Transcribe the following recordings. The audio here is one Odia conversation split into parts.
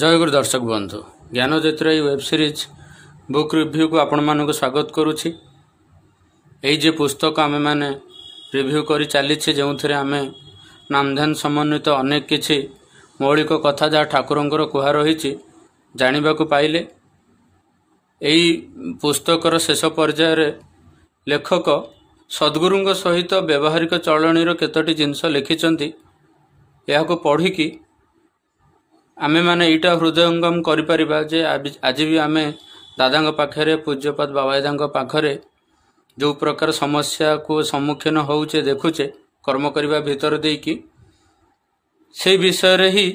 ଜୟଗୁରୁ ଦର୍ଶକ ବନ୍ଧୁ ଜ୍ଞାନଜ୍ୟୋତିର ଏହି ୱେବ୍ ସିରିଜ୍ ବୁକ୍ ରିଭ୍ୟୁକୁ ଆପଣମାନଙ୍କୁ ସ୍ୱାଗତ କରୁଛି ଏଇ ଯେ ପୁସ୍ତକ ଆମେମାନେ ରିଭ୍ୟୁ କରି ଚାଲିଛି ଯେଉଁଥିରେ ଆମେ ନାମଧ୍ୟାନ ସମନ୍ୱିତ ଅନେକ କିଛି ମୌଳିକ କଥା ଯାହା ଠାକୁରଙ୍କର କୁହା ରହିଛି ଜାଣିବାକୁ ପାଇଲେ ଏଇ ପୁସ୍ତକର ଶେଷ ପର୍ଯ୍ୟାୟରେ ଲେଖକ ସଦ୍ଗୁରୁଙ୍କ ସହିତ ବ୍ୟବହାରିକ ଚଳଣୀର କେତୋଟି ଜିନିଷ ଲେଖିଛନ୍ତି ଏହାକୁ ପଢ଼ିକି ଆମେମାନେ ଏଇଟା ହୃଦୟଙ୍ଗମ କରିପାରିବା ଯେ ଆଜି ବି ଆମେ ଦାଦାଙ୍କ ପାଖରେ ପୂଜ୍ୟପଦ ବାବାଦାଙ୍କ ପାଖରେ ଯେଉଁ ପ୍ରକାର ସମସ୍ୟାକୁ ସମ୍ମୁଖୀନ ହେଉଛେ ଦେଖୁଛେ କର୍ମ କରିବା ଭିତର ଦେଇକି ସେଇ ବିଷୟରେ ହିଁ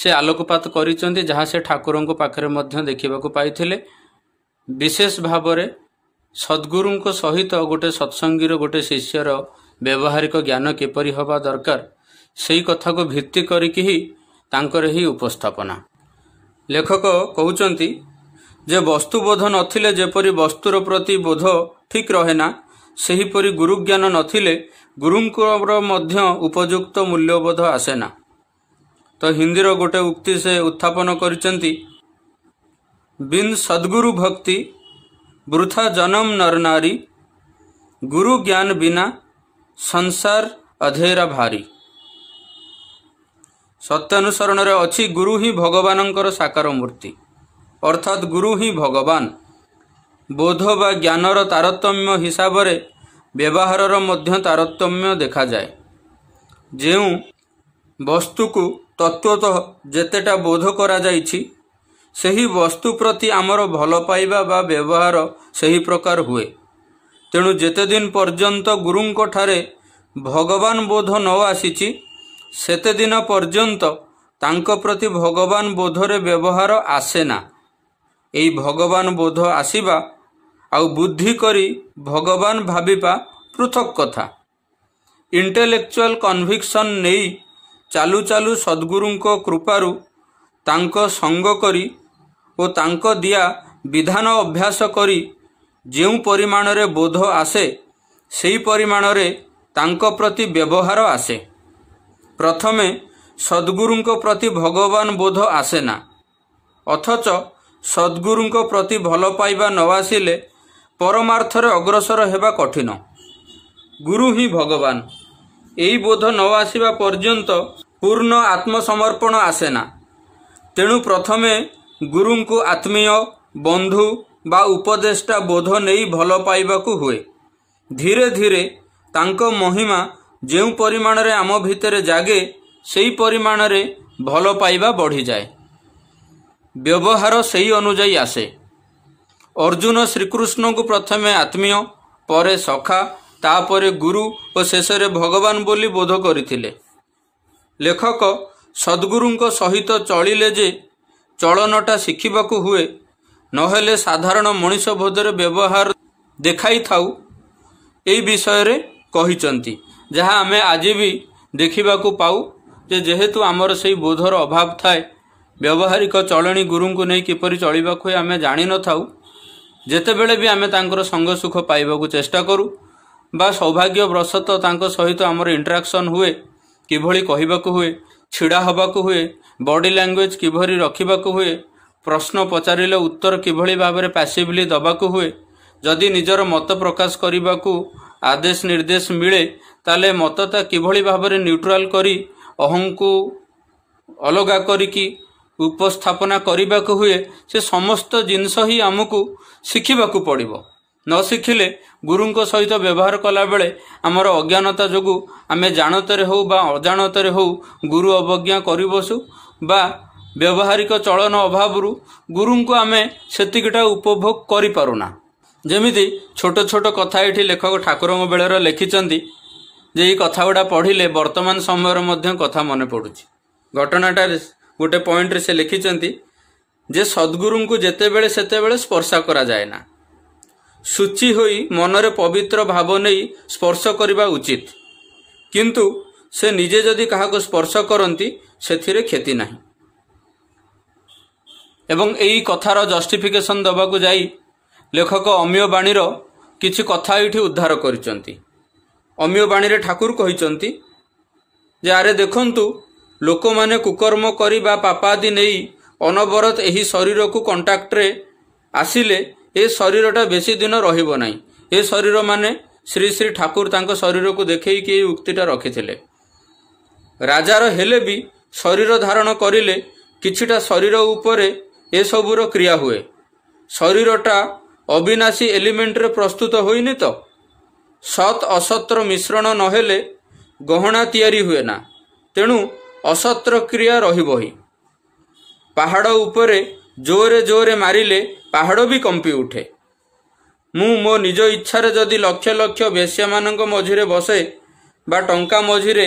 ସେ ଆଲୋକପାତ କରିଛନ୍ତି ଯାହା ସେ ଠାକୁରଙ୍କ ପାଖରେ ମଧ୍ୟ ଦେଖିବାକୁ ପାଇଥିଲେ ବିଶେଷ ଭାବରେ ସଦ୍ଗୁରୁଙ୍କ ସହିତ ଗୋଟେ ସତ୍ସଙ୍ଗୀର ଗୋଟେ ଶିଷ୍ୟର ବ୍ୟବହାରିକ ଜ୍ଞାନ କିପରି ହେବା ଦରକାର ସେଇ କଥାକୁ ଭିତ୍ତି କରିକି ହିଁ ତାଙ୍କର ହିଁ ଉପସ୍ଥାପନା ଲେଖକ କହୁଛନ୍ତି ଯେ ବସ୍ତୁବୋଧ ନଥିଲେ ଯେପରି ବସ୍ତୁର ପ୍ରତି ବୋଧ ଠିକ୍ ରହେ ନା ସେହିପରି ଗୁରୁଜ୍ଞାନ ନଥିଲେ ଗୁରୁଙ୍କର ମଧ୍ୟ ଉପଯୁକ୍ତ ମୂଲ୍ୟବୋଧ ଆସେ ନା ତ ହିନ୍ଦୀର ଗୋଟେ ଉକ୍ତି ସେ ଉତ୍ଥାପନ କରିଛନ୍ତି ବିନ୍ ସଦ୍ଗୁରୁ ଭକ୍ତି ବୃଥା ଜନମ ନାରୀ ଗୁରୁ ଜ୍ଞାନ ବିନା ସଂସାର ଅଧେରା ଭାରୀ ସତ୍ୟାନୁସରଣରେ ଅଛି ଗୁରୁ ହିଁ ଭଗବାନଙ୍କର ସାକାର ମୂର୍ତ୍ତି ଅର୍ଥାତ୍ ଗୁରୁ ହିଁ ଭଗବାନ ବୋଧ ବା ଜ୍ଞାନର ତାରତମ୍ୟ ହିସାବରେ ବ୍ୟବହାରର ମଧ୍ୟ ତାରତମ୍ୟ ଦେଖାଯାଏ ଯେଉଁ ବସ୍ତୁକୁ ତତ୍ତ୍ୱତଃ ଯେତେଟା ବୋଧ କରାଯାଇଛି ସେହି ବସ୍ତୁ ପ୍ରତି ଆମର ଭଲ ପାଇବା ବା ବ୍ୟବହାର ସେହି ପ୍ରକାର ହୁଏ ତେଣୁ ଯେତେଦିନ ପର୍ଯ୍ୟନ୍ତ ଗୁରୁଙ୍କଠାରେ ଭଗବାନ ବୋଧ ନ ଆସିଛି ସେତେଦିନ ପର୍ଯ୍ୟନ୍ତ ତାଙ୍କ ପ୍ରତି ଭଗବାନ ବୋଧରେ ବ୍ୟବହାର ଆସେ ନା ଏଇ ଭଗବାନ ବୋଧ ଆସିବା ଆଉ ବୁଦ୍ଧି କରି ଭଗବାନ ଭାବିବା ପୃଥକ୍ କଥା ଇଣ୍ଟେଲେକ୍ଚୁଆଲ କନଭିକ୍ସନ୍ ନେଇ ଚାଲୁ ଚାଲୁ ସଦ୍ଗୁରୁଙ୍କ କୃପାରୁ ତାଙ୍କ ସଙ୍ଗ କରି ଓ ତାଙ୍କ ଦିଆ ବିଧାନ ଅଭ୍ୟାସ କରି ଯେଉଁ ପରିମାଣରେ ବୋଧ ଆସେ ସେହି ପରିମାଣରେ ତାଙ୍କ ପ୍ରତି ବ୍ୟବହାର ଆସେ ପ୍ରଥମେ ସଦ୍ଗୁରୁଙ୍କ ପ୍ରତି ଭଗବାନ ବୋଧ ଆସେ ନା ଅଥଚ ସଦ୍ଗୁରୁଙ୍କ ପ୍ରତି ଭଲ ପାଇବା ନ ଆସିଲେ ପରମାର୍ଥରେ ଅଗ୍ରସର ହେବା କଠିନ ଗୁରୁ ହିଁ ଭଗବାନ ଏହି ବୋଧ ନ ଆସିବା ପର୍ଯ୍ୟନ୍ତ ପୂର୍ଣ୍ଣ ଆତ୍ମସମର୍ପଣ ଆସେ ନା ତେଣୁ ପ୍ରଥମେ ଗୁରୁଙ୍କୁ ଆତ୍ମୀୟ ବନ୍ଧୁ ବା ଉପଦେଷ୍ଟା ବୋଧ ନେଇ ଭଲ ପାଇବାକୁ ହୁଏ ଧୀରେ ଧୀରେ ତାଙ୍କ ମହିମା ଯେଉଁ ପରିମାଣରେ ଆମ ଭିତରେ ଜାଗେ ସେହି ପରିମାଣରେ ଭଲ ପାଇବା ବଢ଼ିଯାଏ ବ୍ୟବହାର ସେହି ଅନୁଯାୟୀ ଆସେ ଅର୍ଜୁନ ଶ୍ରୀକୃଷ୍ଣଙ୍କୁ ପ୍ରଥମେ ଆତ୍ମୀୟ ପରେ ସଖା ତାପରେ ଗୁରୁ ଓ ଶେଷରେ ଭଗବାନ ବୋଲି ବୋଧ କରିଥିଲେ ଲେଖକ ସଦ୍ଗୁରୁଙ୍କ ସହିତ ଚଳିଲେ ଯେ ଚଳନଟା ଶିଖିବାକୁ ହୁଏ ନହେଲେ ସାଧାରଣ ମଣିଷ ବୋଧରେ ବ୍ୟବହାର ଦେଖାଇଥାଉ ଏହି ବିଷୟରେ କହିଛନ୍ତି ଯାହା ଆମେ ଆଜି ବି ଦେଖିବାକୁ ପାଉ ଯେ ଯେହେତୁ ଆମର ସେଇ ବୋଧର ଅଭାବ ଥାଏ ବ୍ୟବହାରିକ ଚଳଣି ଗୁରୁଙ୍କୁ ନେଇ କିପରି ଚଳିବାକୁ ହୁଏ ଆମେ ଜାଣିନଥାଉ ଯେତେବେଳେ ବି ଆମେ ତାଙ୍କର ସଙ୍ଗ ସୁଖ ପାଇବାକୁ ଚେଷ୍ଟା କରୁ ବା ସୌଭାଗ୍ୟବଶତଃ ତାଙ୍କ ସହିତ ଆମର ଇଣ୍ଟ୍ରାକ୍ସନ୍ ହୁଏ କିଭଳି କହିବାକୁ ହୁଏ ଛିଡ଼ା ହେବାକୁ ହୁଏ ବଡି ଲାଙ୍ଗୁଏଜ୍ କିଭଳି ରଖିବାକୁ ହୁଏ ପ୍ରଶ୍ନ ପଚାରିଲେ ଉତ୍ତର କିଭଳି ଭାବରେ ପାସିଭଲି ଦେବାକୁ ହୁଏ ଯଦି ନିଜର ମତ ପ୍ରକାଶ କରିବାକୁ ଆଦେଶ ନିର୍ଦ୍ଦେଶ ମିଳେ ତାହେଲେ ମତତା କିଭଳି ଭାବରେ ନ୍ୟୁଟ୍ରାଲ କରି ଅହଙ୍କୁ ଅଲଗା କରିକି ଉପସ୍ଥାପନା କରିବାକୁ ହୁଏ ସେ ସମସ୍ତ ଜିନିଷ ହିଁ ଆମକୁ ଶିଖିବାକୁ ପଡ଼ିବ ନ ଶିଖିଲେ ଗୁରୁଙ୍କ ସହିତ ବ୍ୟବହାର କଲାବେଳେ ଆମର ଅଜ୍ଞାନତା ଯୋଗୁଁ ଆମେ ଜାଣତରେ ହେଉ ବା ଅଜାଣତରେ ହେଉ ଗୁରୁ ଅବଜ୍ଞା କରିବସୁ ବା ବ୍ୟବହାରିକ ଚଳନ ଅଭାବରୁ ଗୁରୁଙ୍କୁ ଆମେ ସେତିକିଟା ଉପଭୋଗ କରିପାରୁନା ଯେମିତି ଛୋଟ ଛୋଟ କଥା ଏଠି ଲେଖକ ଠାକୁରଙ୍କ ବେଳର ଲେଖିଛନ୍ତି ଯେ ଏଇ କଥାଗୁଡ଼ା ପଢ଼ିଲେ ବର୍ତ୍ତମାନ ସମୟର ମଧ୍ୟ କଥା ମନେ ପଡ଼ୁଛି ଘଟଣାଟାରେ ଗୋଟେ ପଏଣ୍ଟରେ ସେ ଲେଖିଛନ୍ତି ଯେ ସଦ୍ଗୁରୁଙ୍କୁ ଯେତେବେଳେ ସେତେବେଳେ ସ୍ପର୍ଶ କରାଯାଏ ନା ଶୁଚି ହୋଇ ମନରେ ପବିତ୍ର ଭାବ ନେଇ ସ୍ପର୍ଶ କରିବା ଉଚିତ କିନ୍ତୁ ସେ ନିଜେ ଯଦି କାହାକୁ ସ୍ପର୍ଶ କରନ୍ତି ସେଥିରେ କ୍ଷତି ନାହିଁ ଏବଂ ଏଇ କଥାର ଜଷ୍ଟିଫିକେସନ୍ ଦେବାକୁ ଯାଇ ଲେଖକ ଅମୀୟ ବାଣୀର କିଛି କଥା ଏଇଠି ଉଦ୍ଧାର କରିଛନ୍ତି ଅମୀୟ ବାଣୀରେ ଠାକୁର କହିଛନ୍ତି ଯେ ଆରେ ଦେଖନ୍ତୁ ଲୋକମାନେ କୁକର୍ମ କରି ବା ପାପାଦି ନେଇ ଅନବରତ ଏହି ଶରୀରକୁ କଣ୍ଟାକ୍ଟରେ ଆସିଲେ ଏ ଶରୀରଟା ବେଶୀ ଦିନ ରହିବ ନାହିଁ ଏ ଶରୀର ମାନେ ଶ୍ରୀ ଶ୍ରୀ ଠାକୁର ତାଙ୍କ ଶରୀରକୁ ଦେଖେଇକି ଏଇ ଉକ୍ତିଟା ରଖିଥିଲେ ରାଜାର ହେଲେ ବି ଶରୀର ଧାରଣ କରିଲେ କିଛିଟା ଶରୀର ଉପରେ ଏସବୁର କ୍ରିୟା ହୁଏ ଶରୀରଟା ଅବିନାଶୀ ଏଲିମେଣ୍ଟରେ ପ୍ରସ୍ତୁତ ହୋଇନି ତ ସତ୍ ଅସତ୍ର ମିଶ୍ରଣ ନହେଲେ ଗହଣା ତିଆରି ହୁଏ ନା ତେଣୁ ଅସତ୍ର କ୍ରିୟା ରହିବ ହିଁ ପାହାଡ଼ ଉପରେ ଜୋରେ ଜୋରେ ମାରିଲେ ପାହାଡ଼ ବି କମ୍ପି ଉଠେ ମୁଁ ମୋ ନିଜ ଇଚ୍ଛାରେ ଯଦି ଲକ୍ଷ ଲକ୍ଷ ବେଶ୍ୟାମାନଙ୍କ ମଝିରେ ବସେ ବା ଟଙ୍କା ମଝିରେ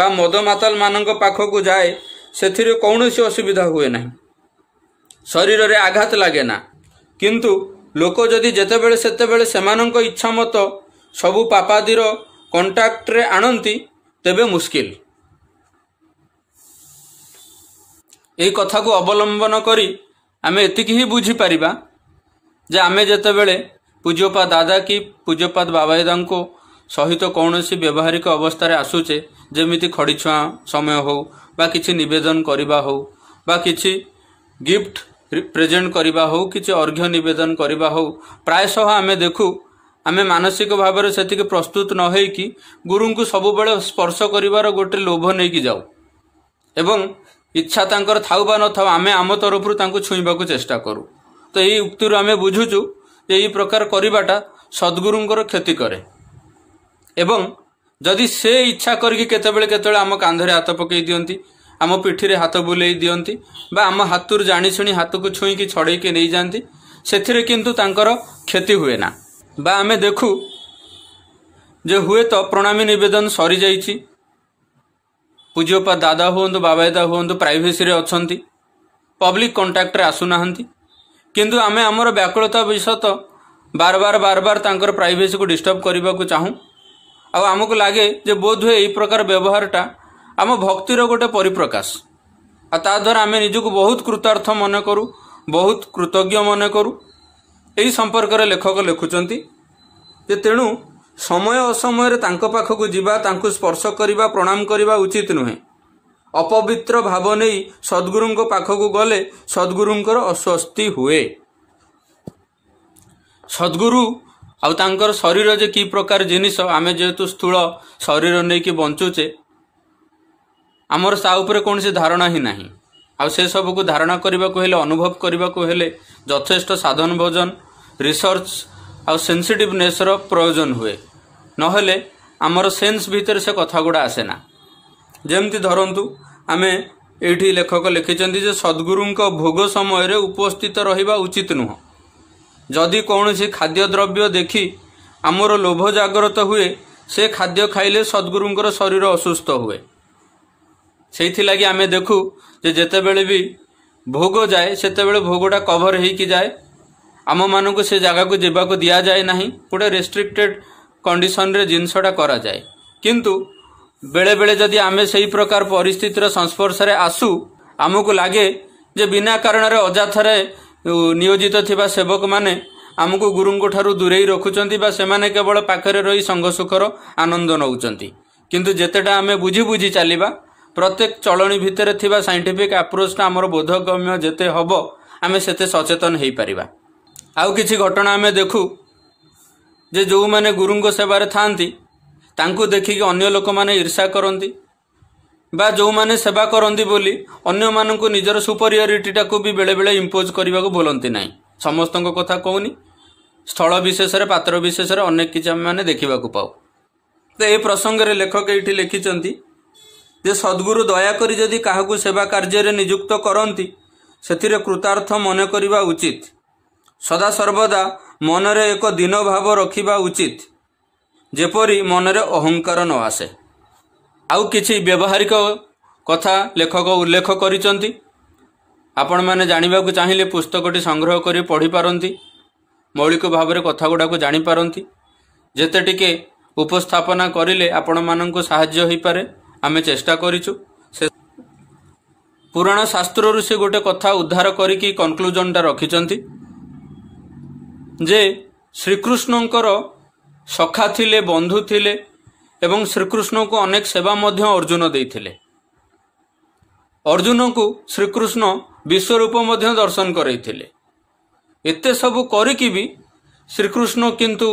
ବା ମଦମାତାଲମାନଙ୍କ ପାଖକୁ ଯାଏ ସେଥିରେ କୌଣସି ଅସୁବିଧା ହୁଏ ନାହିଁ ଶରୀରରେ ଆଘାତ ଲାଗେ ନା କିନ୍ତୁ ଲୋକ ଯଦି ଯେତେବେଳେ ସେତେବେଳେ ସେମାନଙ୍କ ଇଚ୍ଛା ମତ ସବୁ ପାପାଦିର କଣ୍ଟାକ୍ଟରେ ଆଣନ୍ତି ତେବେ ମୁସ୍କିଲ ଏହି କଥାକୁ ଅବଲମ୍ବନ କରି ଆମେ ଏତିକି ହିଁ ବୁଝିପାରିବା ଯେ ଆମେ ଯେତେବେଳେ ପୂଜ୍ୟପାତ ଦାଦା କି ପୂଜ୍ୟପାତ ବାବାଇଦାଙ୍କ ସହିତ କୌଣସି ବ୍ୟବହାରିକ ଅବସ୍ଥାରେ ଆସୁଛେ ଯେମିତି ଖଡ଼ିଛୁଆଁ ସମୟ ହେଉ ବା କିଛି ନିବେଦନ କରିବା ହେଉ ବା କିଛି ଗିଫ୍ଟ ପ୍ରେଜେଣ୍ଟ କରିବା ହେଉ କିଛି ଅର୍ଘ୍ୟ ନିବେଦନ କରିବା ହେଉ ପ୍ରାୟଶଃ ଆମେ ଦେଖୁ ଆମେ ମାନସିକ ଭାବରେ ସେତିକି ପ୍ରସ୍ତୁତ ନ ହେଇକି ଗୁରୁଙ୍କୁ ସବୁବେଳେ ସ୍ପର୍ଶ କରିବାର ଗୋଟେ ଲୋଭ ନେଇକି ଯାଉ ଏବଂ ଇଚ୍ଛା ତାଙ୍କର ଥାଉ ବା ନଥାଉ ଆମେ ଆମ ତରଫରୁ ତାଙ୍କୁ ଛୁଇଁବାକୁ ଚେଷ୍ଟା କରୁ ତ ଏହି ଉକ୍ତିରୁ ଆମେ ବୁଝୁଛୁ ଯେ ଏହି ପ୍ରକାର କରିବାଟା ସଦ୍ଗୁରୁଙ୍କର କ୍ଷତି କରେ ଏବଂ ଯଦି ସେ ଇଚ୍ଛା କରିକି କେତେବେଳେ କେତେବେଳେ ଆମ କାନ୍ଧରେ ହାତ ପକାଇ ଦିଅନ୍ତି ଆମ ପିଠିରେ ହାତ ବୁଲେଇ ଦିଅନ୍ତି ବା ଆମ ହାତରୁ ଜାଣିଶୁଣି ହାତକୁ ଛୁଇଁକି ଛଡ଼େଇକି ନେଇଯାଆନ୍ତି ସେଥିରେ କିନ୍ତୁ ତାଙ୍କର କ୍ଷତି ହୁଏ ନା ବା ଆମେ ଦେଖୁ ଯେ ହୁଏତ ପ୍ରଣାମୀ ନିବେଦନ ସରିଯାଇଛି ପୂଜ୍ୟପା ଦାଦା ହୁଅନ୍ତୁ ବାବାଦା ହୁଅନ୍ତୁ ପ୍ରାଇଭେସିରେ ଅଛନ୍ତି ପବ୍ଲିକ୍ କଣ୍ଟାକ୍ଟରେ ଆସୁନାହାନ୍ତି କିନ୍ତୁ ଆମେ ଆମର ବ୍ୟାକୁଳତା ବିଷୟତଃ ବାରବାର ବାରବାର ତାଙ୍କର ପ୍ରାଇଭେସିକୁ ଡିଷ୍ଟର୍ବ କରିବାକୁ ଚାହୁଁ ଆଉ ଆମକୁ ଲାଗେ ଯେ ବୋଧହୁଏ ଏହି ପ୍ରକାର ବ୍ୟବହାରଟା ଆମ ଭକ୍ତିର ଗୋଟେ ପରିପ୍ରକାଶ ଆଉ ତାଦ୍ୱାରା ଆମେ ନିଜକୁ ବହୁତ କୃତାର୍ଥ ମନେ କରୁ ବହୁତ କୃତଜ୍ଞ ମନେ କରୁ ଏହି ସମ୍ପର୍କରେ ଲେଖକ ଲେଖୁଛନ୍ତି ଯେ ତେଣୁ ସମୟ ଅସମୟରେ ତାଙ୍କ ପାଖକୁ ଯିବା ତାଙ୍କୁ ସ୍ପର୍ଶ କରିବା ପ୍ରଣାମ କରିବା ଉଚିତ ନୁହେଁ ଅପବିତ୍ର ଭାବ ନେଇ ସଦ୍ଗୁରୁଙ୍କ ପାଖକୁ ଗଲେ ସଦ୍ଗୁରୁଙ୍କର ଅସ୍ୱସ୍ତି ହୁଏ ସଦ୍ଗୁରୁ ଆଉ ତାଙ୍କର ଶରୀର ଯେ କି ପ୍ରକାର ଜିନିଷ ଆମେ ଯେହେତୁ ସ୍ଥୂଳ ଶରୀର ନେଇକି ବଞ୍ଚୁଛେ ଆମର ତା ଉପରେ କୌଣସି ଧାରଣା ହିଁ ନାହିଁ ଆଉ ସେସବୁକୁ ଧାରଣା କରିବାକୁ ହେଲେ ଅନୁଭବ କରିବାକୁ ହେଲେ ଯଥେଷ୍ଟ ସାଧନ ଭୋଜନ ରିସର୍ଚ୍ଚ ଆଉ ସେନ୍ସିଟିଭନେସ୍ର ପ୍ରୟୋଜନ ହୁଏ ନହେଲେ ଆମର ସେନ୍ସ ଭିତରେ ସେ କଥାଗୁଡ଼ା ଆସେ ନା ଯେମିତି ଧରନ୍ତୁ ଆମେ ଏଇଠି ଲେଖକ ଲେଖିଛନ୍ତି ଯେ ସଦ୍ଗୁରୁଙ୍କ ଭୋଗ ସମୟରେ ଉପସ୍ଥିତ ରହିବା ଉଚିତ ନୁହଁ ଯଦି କୌଣସି ଖାଦ୍ୟଦ୍ରବ୍ୟ ଦେଖି ଆମର ଲୋଭ ଜାଗ୍ରତ ହୁଏ ସେ ଖାଦ୍ୟ ଖାଇଲେ ସଦ୍ଗୁରୁଙ୍କର ଶରୀର ଅସୁସ୍ଥ ହୁଏ ସେଇଥିଲାଗି ଆମେ ଦେଖୁ ଯେ ଯେତେବେଳେ ବି ଭୋଗ ଯାଏ ସେତେବେଳେ ଭୋଗଟା କଭର୍ ହେଇକି ଯାଏ ଆମମାନଙ୍କୁ ସେ ଜାଗାକୁ ଯିବାକୁ ଦିଆଯାଏ ନାହିଁ ଗୋଟେ ରେଷ୍ଟ୍ରିକ୍ଟେଡ଼ କଣ୍ଡିସନରେ ଜିନିଷଟା କରାଯାଏ କିନ୍ତୁ ବେଳେବେଳେ ଯଦି ଆମେ ସେହି ପ୍ରକାର ପରିସ୍ଥିତିର ସଂସ୍ପର୍ଶରେ ଆସୁ ଆମକୁ ଲାଗେ ଯେ ବିନା କାରଣରେ ଅଯଥାରେ ନିୟୋଜିତ ଥିବା ସେବକମାନେ ଆମକୁ ଗୁରୁଙ୍କ ଠାରୁ ଦୂରେଇ ରଖୁଛନ୍ତି ବା ସେମାନେ କେବଳ ପାଖରେ ରହି ସଙ୍ଘସୁଖର ଆନନ୍ଦ ନେଉଛନ୍ତି କିନ୍ତୁ ଯେତେଟା ଆମେ ବୁଝି ବୁଝି ଚାଲିବା ପ୍ରତ୍ୟେକ ଚଳଣୀ ଭିତରେ ଥିବା ସାଇଣ୍ଟିଫିକ୍ ଆପ୍ରୋଚ୍ଟା ଆମର ବୋଧଗମ୍ୟ ଯେତେ ହେବ ଆମେ ସେତେ ସଚେତନ ହୋଇପାରିବା ଆଉ କିଛି ଘଟଣା ଆମେ ଦେଖୁ ଯେ ଯେଉଁମାନେ ଗୁରୁଙ୍କ ସେବାରେ ଥାଆନ୍ତି ତାଙ୍କୁ ଦେଖିକି ଅନ୍ୟ ଲୋକମାନେ ଈର୍ଷା କରନ୍ତି ବା ଯେଉଁମାନେ ସେବା କରନ୍ତି ବୋଲି ଅନ୍ୟମାନଙ୍କୁ ନିଜର ସୁପରିୟରିଟିଟାକୁ ବି ବେଳେବେଳେ ଇମ୍ପୋଜ୍ କରିବାକୁ ବୋଲନ୍ତି ନାହିଁ ସମସ୍ତଙ୍କ କଥା କହୁନି ସ୍ଥଳ ବିଶେଷରେ ପାତ୍ର ବିଶେଷରେ ଅନେକ କିଛି ଆମେମାନେ ଦେଖିବାକୁ ପାଉ ତ ଏ ପ୍ରସଙ୍ଗରେ ଲେଖକ ଏଇଠି ଲେଖିଛନ୍ତି ଯେ ସଦ୍ଗୁରୁ ଦୟାକରି ଯଦି କାହାକୁ ସେବା କାର୍ଯ୍ୟରେ ନିଯୁକ୍ତ କରନ୍ତି ସେଥିରେ କୃତାର୍ଥ ମନେ କରିବା ଉଚିତ ସଦାସର୍ବଦା ମନରେ ଏକ ଦିନ ଭାବ ରଖିବା ଉଚିତ ଯେପରି ମନରେ ଅହଙ୍କାର ନ ଆସେ ଆଉ କିଛି ବ୍ୟବହାରିକ କଥା ଲେଖକ ଉଲ୍ଲେଖ କରିଛନ୍ତି ଆପଣମାନେ ଜାଣିବାକୁ ଚାହିଁଲେ ପୁସ୍ତକଟି ସଂଗ୍ରହ କରି ପଢ଼ିପାରନ୍ତି ମୌଳିକ ଭାବରେ କଥାଗୁଡ଼ାକୁ ଜାଣିପାରନ୍ତି ଯେତେ ଟିକେ ଉପସ୍ଥାପନା କରିଲେ ଆପଣମାନଙ୍କୁ ସାହାଯ୍ୟ ହୋଇପାରେ ଆମେ ଚେଷ୍ଟା କରିଛୁ ସେ ପୁରାଣ ଶାସ୍ତ୍ରରୁ ସେ ଗୋଟେ କଥା ଉଦ୍ଧାର କରିକି କନକ୍ଲୁଜନଟା ରଖିଛନ୍ତି ଯେ ଶ୍ରୀକୃଷ୍ଣଙ୍କର ସଖା ଥିଲେ ବନ୍ଧୁ ଥିଲେ ଏବଂ ଶ୍ରୀକୃଷ୍ଣଙ୍କୁ ଅନେକ ସେବା ମଧ୍ୟ ଅର୍ଜୁନ ଦେଇଥିଲେ ଅର୍ଜୁନଙ୍କୁ ଶ୍ରୀକୃଷ୍ଣ ବିଶ୍ୱରୂପ ମଧ୍ୟ ଦର୍ଶନ କରାଇଥିଲେ ଏତେ ସବୁ କରିକି ବି ଶ୍ରୀକୃଷ୍ଣ କିନ୍ତୁ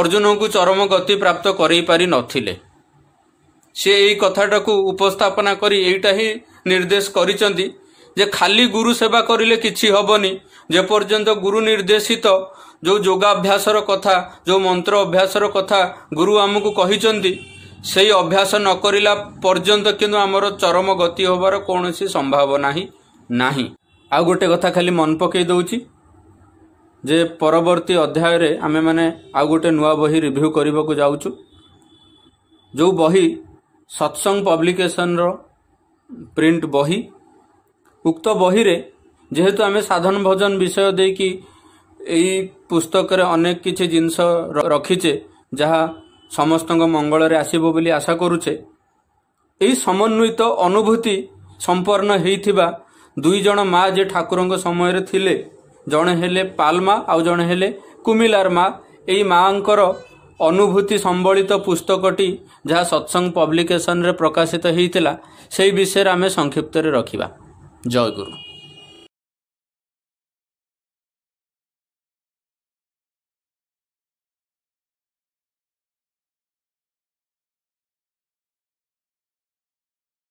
ଅର୍ଜୁନଙ୍କୁ ଚରମ ଗତି ପ୍ରାପ୍ତ କରାଇପାରିନଥିଲେ ସେ ଏଇ କଥାଟାକୁ ଉପସ୍ଥାପନା କରି ଏଇଟା ହିଁ ନିର୍ଦ୍ଦେଶ କରିଛନ୍ତି ଯେ ଖାଲି ଗୁରୁ ସେବା କରିଲେ କିଛି ହବନି ଯେପର୍ଯ୍ୟନ୍ତ ଗୁରୁ ନିର୍ଦ୍ଦେଶିତ ଯେଉଁ ଯୋଗାଭ୍ୟାସର କଥା ଯେଉଁ ମନ୍ତ୍ର ଅଭ୍ୟାସର କଥା ଗୁରୁ ଆମକୁ କହିଛନ୍ତି ସେଇ ଅଭ୍ୟାସ ନ କରିଲା ପର୍ଯ୍ୟନ୍ତ କିନ୍ତୁ ଆମର ଚରମ ଗତି ହେବାର କୌଣସି ସମ୍ଭାବନା ହିଁ ନାହିଁ ଆଉ ଗୋଟେ କଥା ଖାଲି ମନ ପକେଇ ଦେଉଛି ଯେ ପରବର୍ତ୍ତୀ ଅଧ୍ୟାୟରେ ଆମେମାନେ ଆଉ ଗୋଟେ ନୂଆ ବହି ରିଭ୍ୟୁ କରିବାକୁ ଯାଉଛୁ ଯେଉଁ ବହି ସତସଙ୍ଗ ପବ୍ଲିକେସନର ପ୍ରିଣ୍ଟ ବହି ଉକ୍ତ ବହିରେ ଯେହେତୁ ଆମେ ସାଧନ ଭଜନ ବିଷୟ ଦେଇକି ଏଇ ପୁସ୍ତକରେ ଅନେକ କିଛି ଜିନିଷ ରଖିଛେ ଯାହା ସମସ୍ତଙ୍କ ମଙ୍ଗଳରେ ଆସିବ ବୋଲି ଆଶା କରୁଛେ ଏହି ସମନ୍ୱିତ ଅନୁଭୂତି ସମ୍ପନ୍ନ ହେଇଥିବା ଦୁଇ ଜଣ ମା ଯେ ଠାକୁରଙ୍କ ସମୟରେ ଥିଲେ ଜଣେ ହେଲେ ପାଲମା ଆଉ ଜଣେ ହେଲେ କୁମିଲାର ମା ଏଇ ମାଙ୍କର ଅନୁଭୂତି ସମ୍ବଳିତ ପୁସ୍ତକଟି ଯାହା ସତସଙ୍ଗ ପବ୍ଲିକେସନରେ ପ୍ରକାଶିତ ହେଇଥିଲା ସେହି ବିଷୟରେ ଆମେ ସଂକ୍ଷିପ୍ତରେ ରଖିବା जय गुरु